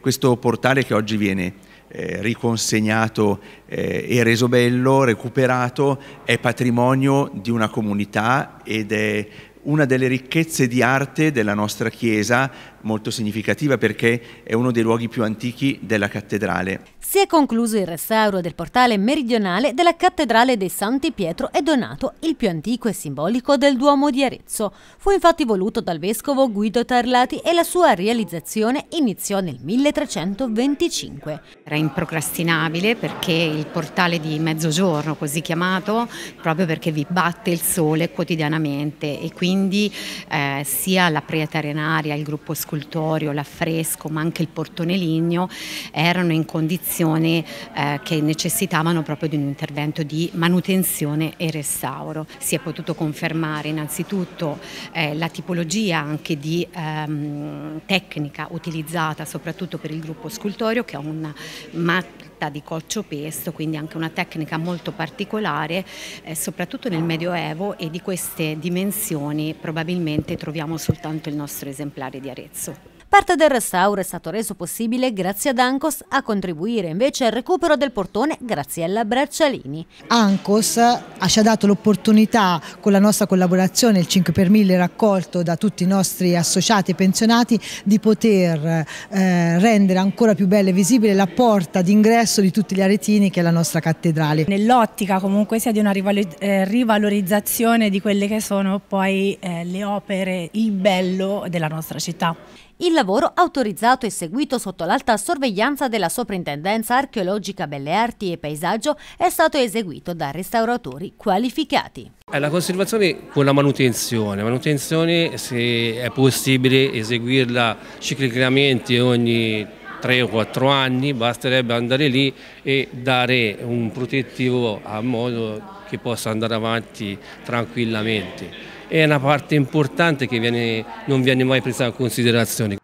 Questo portale che oggi viene eh, riconsegnato eh, e reso bello, recuperato, è patrimonio di una comunità ed è una delle ricchezze di arte della nostra chiesa, molto significativa perché è uno dei luoghi più antichi della cattedrale. Si è concluso il restauro del portale meridionale della cattedrale dei Santi Pietro e Donato, il più antico e simbolico del Duomo di Arezzo. Fu infatti voluto dal vescovo Guido Tarlati e la sua realizzazione iniziò nel 1325. Era improcrastinabile perché il portale di mezzogiorno, così chiamato, proprio perché vi batte il sole quotidianamente e quindi quindi eh, sia la Preta Renaria, il gruppo scultorio, l'affresco ma anche il portone ligneo erano in condizioni eh, che necessitavano proprio di un intervento di manutenzione e restauro. Si è potuto confermare innanzitutto eh, la tipologia anche di ehm, tecnica utilizzata soprattutto per il gruppo scultorio che è una matta di coccio pesto, quindi anche una tecnica molto particolare eh, soprattutto nel Medioevo e di queste dimensioni probabilmente troviamo soltanto il nostro esemplare di Arezzo. Parte del restauro è stato reso possibile grazie ad Ancos a contribuire invece al recupero del portone Graziella Braccialini. Ancos eh, ci ha dato l'opportunità con la nostra collaborazione, il 5 per 1000 raccolto da tutti i nostri associati e pensionati, di poter eh, rendere ancora più bella e visibile la porta d'ingresso di tutti gli aretini che è la nostra cattedrale. Nell'ottica comunque sia di una eh, rivalorizzazione di quelle che sono poi eh, le opere, il bello della nostra città. Il lavoro lavoro autorizzato e seguito sotto l'alta sorveglianza della Soprintendenza Archeologica Belle Arti e Paesaggio è stato eseguito da restauratori qualificati. Eh, la conservazione con la manutenzione, manutenzione se è possibile eseguirla ciclicamente ogni 3 o 4 anni, basterebbe andare lì e dare un protettivo a modo che possa andare avanti tranquillamente. È una parte importante che viene, non viene mai presa in considerazione.